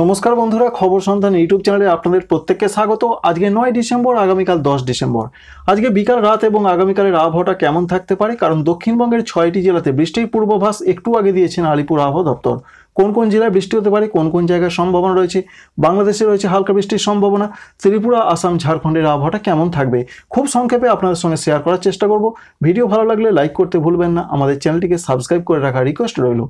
নমস্কার বন্ধুরা খবর সন্ধান ইউটিউব চ্যানেলে আপনাদের প্রত্যেককে স্বাগত আজকে নয় ডিসেম্বর আগামীকাল দশ ডিসেম্বর আজকে বিকাল রাত এবং আগামীকালের আবহাওয়াটা কেমন থাকতে পারে কারণ দক্ষিণবঙ্গের ছয়টি জেলাতে বৃষ্টির পূর্বাভাস একটু আগে দিয়েছেন আলিপুর আবহাওয়া দপ্তর কোন কোন জেলায় বৃষ্টি হতে পারে কোন কোন জায়গায় সম্ভাবনা রয়েছে বাংলাদেশে রয়েছে হালকা বৃষ্টির সম্ভাবনা ত্রিপুরা আসাম ঝাড়খণ্ডের আবহাওয়াটা কেমন থাকবে খুব সংক্ষেপে আপনাদের সঙ্গে শেয়ার করার চেষ্টা করব ভিডিও ভালো লাগলে লাইক করতে ভুলবেন না আমাদের চ্যানেলটিকে সাবস্ক্রাইব করে রাখার রিকোয়েস্ট রইল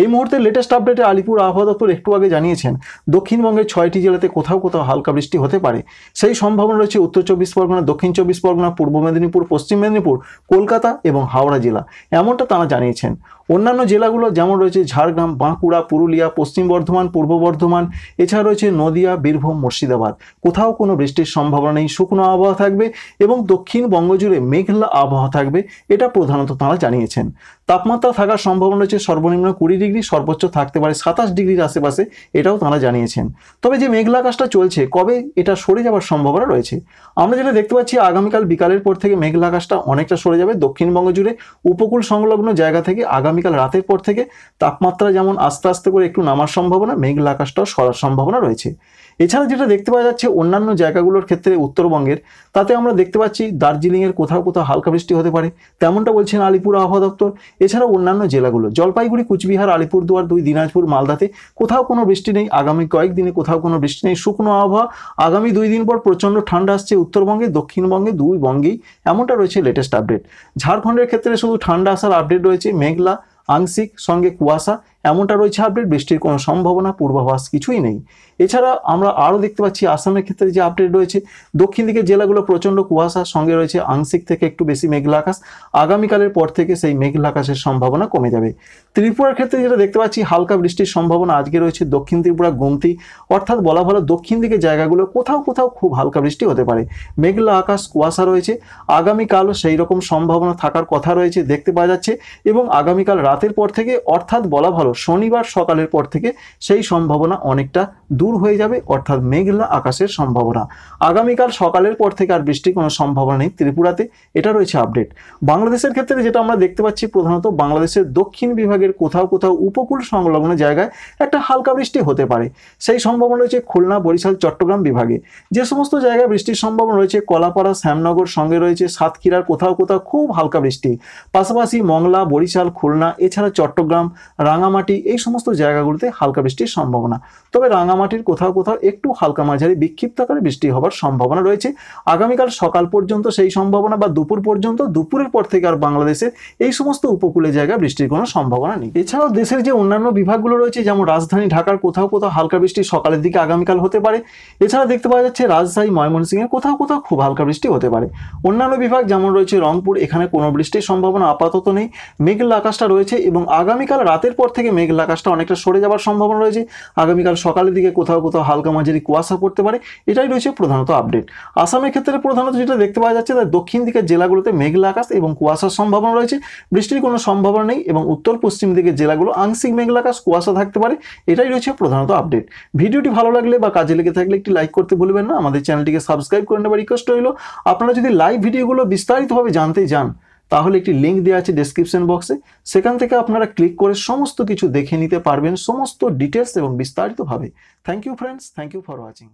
এই মুহূর্তে লেটেস্ট আপডেটে আলিপুর আবহাওয়া দপ্তর একটু আগে জানিয়েছেন দক্ষিণবঙ্গের ছয়টি জেলাতে কোথাও কোথাও হালকা বৃষ্টি হতে পারে সেই সম্ভাবনা রয়েছে উত্তর চব্বিশ পরগনা দক্ষিণ চব্বিশ পরগনা পূর্ব মেদিনীপুর পশ্চিম মেদিনীপুর কলকাতা এবং হাওড়া জেলা এমনটা তারা জানিয়েছেন অন্যান্য জেলাগুলো যেমন রয়েছে ঝাড়গ্রাম বাঁকুড়া পুরুলিয়া পশ্চিম বর্ধমান পূর্ব বর্ধমান এছাড়া রয়েছে নদিয়া বীরভূম মুর্শিদাবাদ কোথাও কোনো বৃষ্টির সম্ভাবনা নেই শুকনো আবহাওয়া থাকবে এবং দক্ষিণ বঙ্গজুড়ে মেঘলা আবহাওয়া থাকবে এটা প্রধানত তাঁরা জানিয়েছেন তাপমাত্রা থাকার সম্ভাবনা রয়েছে সর্বনিম্ন কুড়ি ডিগ্রি সর্বোচ্চ থাকতে পারে সাতাশ ডিগ্রির আশেপাশে এটাও তাঁরা জানিয়েছেন তবে যে মেঘলা আকাশটা চলছে কবে এটা সরে যাওয়ার সম্ভাবনা রয়েছে আমরা যেটা দেখতে পাচ্ছি আগামীকাল বিকালের পর থেকে মেঘলা আকাশটা অনেকটা সরে যাবে দক্ষিণবঙ্গ জুড়ে উপকূল সংলগ্ন জায়গা থেকে আগামী আগামীকাল রাতের পর থেকে তাপমাত্রা যেমন আস্তে আস্তে করে একটু নামার সম্ভাবনা মেঘলা আকাশটাও সরার সম্ভাবনা রয়েছে এছাড়া যেটা দেখতে পাওয়া যাচ্ছে অন্যান্য জায়গাগুলোর ক্ষেত্রে উত্তরবঙ্গের তাতে আমরা দেখতে পাচ্ছি দার্জিলিংয়ের কোথাও কোথাও হালকা বৃষ্টি হতে পারে তেমনটা বলছেন আলিপুর আবহাওয়া দপ্তর এছাড়া অন্যান্য জেলাগুলো জলপাইগুড়ি কুচবিহার আলিপুরদুয়ার দুই দিনাজপুর মালদাতে কোথাও কোনো বৃষ্টি নেই আগামী কয়েকদিনে কোথাও কোনো বৃষ্টি নেই শুকনো আবহাওয়া আগামী দুই দিন পর প্রচণ্ড ঠান্ডা আসছে উত্তরবঙ্গে দক্ষিণবঙ্গে দুই বঙ্গেই এমনটা রয়েছে লেটেস্ট আপডেট ঝাড়খণ্ডের ক্ষেত্রে শুধু ঠান্ডা আসার আপডেট রয়েছে মেঘলা আংশিক সঙ্গে কুয়াশা এমনটা রয়েছে আপডেট বৃষ্টির কোনো সম্ভাবনা পূর্বাভাস কিছুই নেই এছাড়া আমরা আরও দেখতে পাচ্ছি আসামের ক্ষেত্রে যে আপডেট রয়েছে দক্ষিণ দিকের জেলাগুলো প্রচণ্ড কুয়াশার সঙ্গে রয়েছে আংশিক থেকে একটু বেশি মেঘলা আকাশ আগামীকালের পর থেকে সেই মেঘলা আকাশের সম্ভাবনা কমে যাবে ত্রিপুরার ক্ষেত্রে যেটা দেখতে পাচ্ছি হালকা বৃষ্টির সম্ভাবনা আজকে রয়েছে দক্ষিণ ত্রিপুরা গুমতি অর্থাৎ বলা ভালো দক্ষিণ দিকের জায়গাগুলো কোথাও কোথাও খুব হালকা বৃষ্টি হতে পারে মেঘলা আকাশ কুয়াশা রয়েছে আগামীকালও সেই রকম সম্ভাবনা থাকার কথা রয়েছে দেখতে পাওয়া যাচ্ছে এবং আগামীকাল রাতের পর থেকে অর্থাৎ বলা ভালো ধরো শনিবার সকালের পর থেকে সেই সম্ভাবনা অনেকটা দূর হয়ে যাবে অর্থাৎ মেঘলা আকাশের সম্ভাবনা আগামীকাল সকালের পর থেকে আর বৃষ্টির কোনো সম্ভাবনা নেই ত্রিপুরাতে এটা রয়েছে আপডেট বাংলাদেশের ক্ষেত্রে যেটা আমরা দেখতে পাচ্ছি প্রধানত বাংলাদেশের দক্ষিণ বিভাগের কোথাও কোথাও উপকূল সংলগ্ন জায়গায় একটা হালকা বৃষ্টি হতে পারে সেই সম্ভাবনা রয়েছে খুলনা বরিশাল চট্টগ্রাম বিভাগে যে সমস্ত জায়গায় বৃষ্টির সম্ভাবনা রয়েছে কলাপাড়া শ্যামনগর সঙ্গে রয়েছে সাতক্ষীরার কোথাও কোথাও খুব হালকা বৃষ্টি পাশাপাশি মংলা বরিশাল খুলনা এছাড়া চট্টগ্রাম রাঙামা রাঙামাটি এই সমস্ত জায়গাগুলোতে হালকা বৃষ্টির সম্ভাবনা তবে রাঙামাটির কোথাও কোথাও একটু হালকা মাঝারি বিক্ষিপ্ত আকারে বৃষ্টি হবার সম্ভাবনা রয়েছে আগামীকাল সকাল পর্যন্ত সেই সম্ভাবনা বা দুপুর পর্যন্ত দুপুরের পর থেকে আর বাংলাদেশের এই সমস্ত উপকূলে জায়গায় বৃষ্টির কোনো সম্ভাবনা নেই এছাড়াও দেশের যে অন্যান্য বিভাগগুলো রয়েছে যেমন রাজধানী ঢাকার কোথাও কোথাও হালকা বৃষ্টি সকালের দিকে আগামীকাল হতে পারে এছাড়া দেখতে পাওয়া যাচ্ছে রাজশাহী ময়মনসিংহের কোথাও কোথাও খুব হালকা বৃষ্টি হতে পারে অন্যান্য বিভাগ যেমন রয়েছে রংপুর এখানে কোনো বৃষ্টির সম্ভাবনা আপাতত নেই মেঘলা আকাশটা রয়েছে এবং আগামীকাল রাতের পর থেকে থেকে মেঘলা আকাশটা অনেকটা সরে যাওয়ার সম্ভাবনা রয়েছে আগামীকাল সকালের দিকে কোথাও কোথাও হালকা মাঝারি কুয়াশা পড়তে পারে এটাই রয়েছে প্রধানত আপডেট আসামের ক্ষেত্রে প্রধানত যেটা দেখতে পাওয়া যাচ্ছে তার দক্ষিণ দিকের জেলাগুলোতে মেঘলা আকাশ এবং কুয়াশার সম্ভাবনা রয়েছে বৃষ্টির কোনো সম্ভাবনা নেই এবং উত্তর পশ্চিম দিকের জেলাগুলো আংশিক মেঘলা আকাশ কুয়াশা থাকতে পারে এটাই রয়েছে প্রধানত আপডেট ভিডিওটি ভালো লাগলে বা কাজে লেগে থাকলে একটি লাইক করতে ভুলবেন না আমাদের চ্যানেলটিকে সাবস্ক্রাইব করে নেবার রিকোয়েস্ট রইল আপনারা যদি লাইভ ভিডিওগুলো বিস্তারিতভাবে জানতে চান তাহলে একটি লিঙ্ক দেওয়া আছে ডেসক্রিপশন বক্সে সেখান থেকে আপনারা ক্লিক করে সমস্ত কিছু দেখে নিতে পারবেন সমস্ত ডিটেলস এবং বিস্তারিতভাবে thank you friends thank you for watching